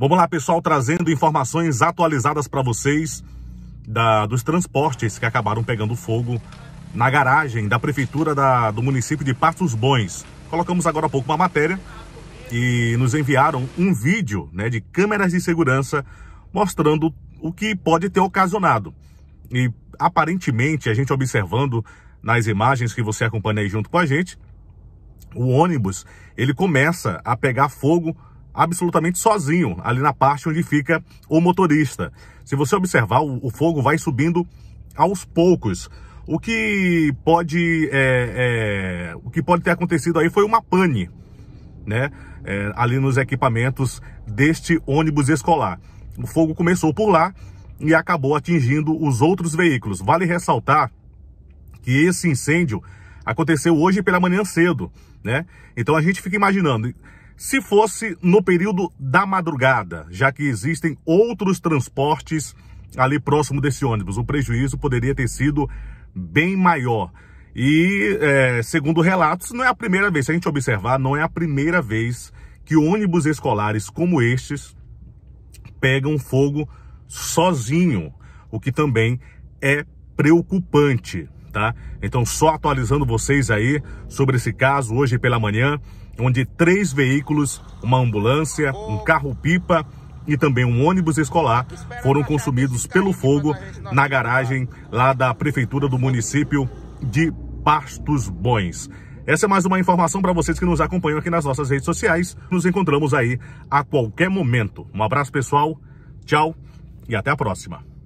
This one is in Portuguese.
Vamos lá, pessoal, trazendo informações atualizadas para vocês da, dos transportes que acabaram pegando fogo na garagem da prefeitura da, do município de Passos Bons. Colocamos agora há pouco uma matéria e nos enviaram um vídeo né, de câmeras de segurança mostrando o que pode ter ocasionado. E aparentemente, a gente observando nas imagens que você acompanha aí junto com a gente, o ônibus ele começa a pegar fogo absolutamente sozinho, ali na parte onde fica o motorista. Se você observar, o, o fogo vai subindo aos poucos. O que pode, é, é, o que pode ter acontecido aí foi uma pane, né? É, ali nos equipamentos deste ônibus escolar. O fogo começou por lá e acabou atingindo os outros veículos. Vale ressaltar que esse incêndio aconteceu hoje pela manhã cedo, né? Então a gente fica imaginando, se fosse no período da madrugada, já que existem outros transportes ali próximo desse ônibus, o prejuízo poderia ter sido bem maior. E, é, segundo relatos, não é a primeira vez, se a gente observar, não é a primeira vez que ônibus escolares como estes pegam fogo sozinho, o que também é preocupante tá? Então só atualizando vocês aí sobre esse caso hoje pela manhã, onde três veículos, uma ambulância, um carro-pipa e também um ônibus escolar foram consumidos pelo fogo na garagem lá da prefeitura do município de Pastos Bons. Essa é mais uma informação para vocês que nos acompanham aqui nas nossas redes sociais. Nos encontramos aí a qualquer momento. Um abraço pessoal, tchau e até a próxima.